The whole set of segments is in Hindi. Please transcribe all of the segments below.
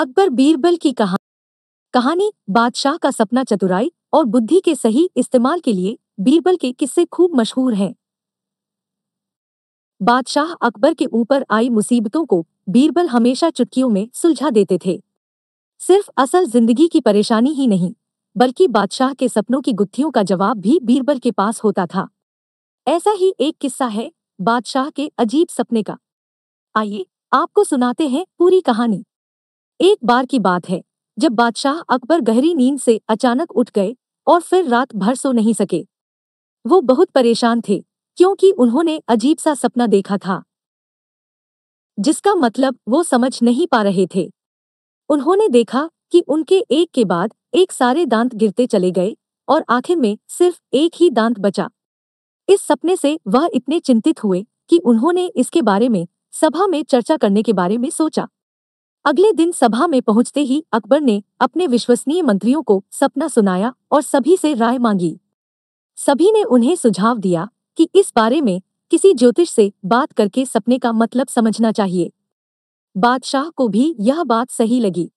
अकबर बीरबल की कहानी कहानी बादशाह का सपना चतुराई और बुद्धि के सही इस्तेमाल के लिए बीरबल के किस्से खूब मशहूर हैं बादशाह अकबर के ऊपर आई मुसीबतों को बीरबल हमेशा चुटकियों में सुलझा देते थे सिर्फ असल जिंदगी की परेशानी ही नहीं बल्कि बादशाह के सपनों की गुत्थियों का जवाब भी बीरबल के पास होता था ऐसा ही एक किस्सा है बादशाह के अजीब सपने का आइए आपको सुनाते हैं पूरी कहानी एक बार की बात है जब बादशाह अकबर गहरी नींद से अचानक उठ गए और फिर रात भर सो नहीं सके वो बहुत परेशान थे क्योंकि उन्होंने अजीब सा सपना देखा था जिसका मतलब वो समझ नहीं पा रहे थे उन्होंने देखा कि उनके एक के बाद एक सारे दांत गिरते चले गए और आखिर में सिर्फ एक ही दांत बचा इस सपने से वह इतने चिंतित हुए कि उन्होंने इसके बारे में सभा में चर्चा करने के बारे में सोचा अगले दिन सभा में पहुंचते ही अकबर ने अपने विश्वसनीय मंत्रियों को सपना सुनाया और सभी से राय मांगी सभी ने उन्हें सुझाव दिया कि इस बारे में किसी ज्योतिष से बात करके सपने का मतलब समझना चाहिए बादशाह को भी यह बात सही लगी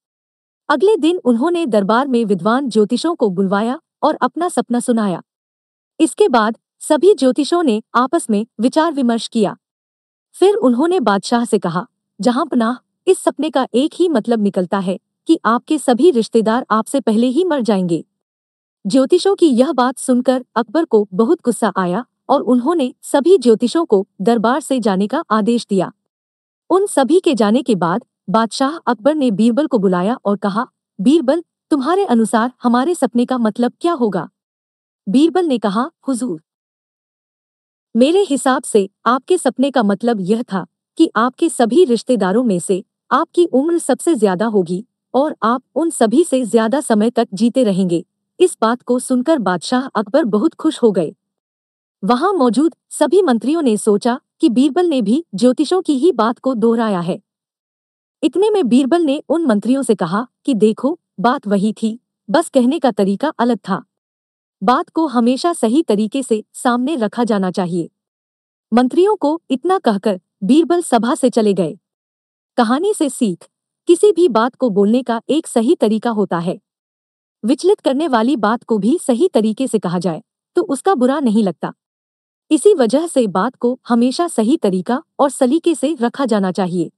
अगले दिन उन्होंने दरबार में विद्वान ज्योतिषों को बुलवाया और अपना सपना सुनाया इसके बाद सभी ज्योतिषों ने आपस में विचार विमर्श किया फिर उन्होंने बादशाह से कहा जहां पनाह इस सपने का एक ही मतलब निकलता है कि आपके सभी रिश्तेदार आपसे पहले ही मर जाएंगे ज्योतिषों की यह बात सुनकर अकबर को बहुत गुस्सा आया और उन्होंने सभी ज्योतिषों को दरबार से जाने का आदेश दिया उन सभी के जाने के बाद बादशाह अकबर ने बीरबल को बुलाया और कहा बीरबल तुम्हारे अनुसार हमारे सपने का मतलब क्या होगा बीरबल ने कहा हुजूर मेरे हिसाब से आपके सपने का मतलब यह था कि आपके सभी रिश्तेदारों में से आपकी उम्र सबसे ज्यादा होगी और आप उन सभी से ज्यादा समय तक जीते रहेंगे इस बात को सुनकर बादशाह अकबर बहुत खुश हो गए वहां मौजूद सभी मंत्रियों ने सोचा कि बीरबल ने भी ज्योतिषों की ही बात को दोहराया है इतने में बीरबल ने उन मंत्रियों से कहा कि देखो बात वही थी बस कहने का तरीका अलग था बात को हमेशा सही तरीके से सामने रखा जाना चाहिए मंत्रियों को इतना कहकर बीरबल सभा से चले गए कहानी से सीख किसी भी बात को बोलने का एक सही तरीका होता है विचलित करने वाली बात को भी सही तरीके से कहा जाए तो उसका बुरा नहीं लगता इसी वजह से बात को हमेशा सही तरीका और सलीके से रखा जाना चाहिए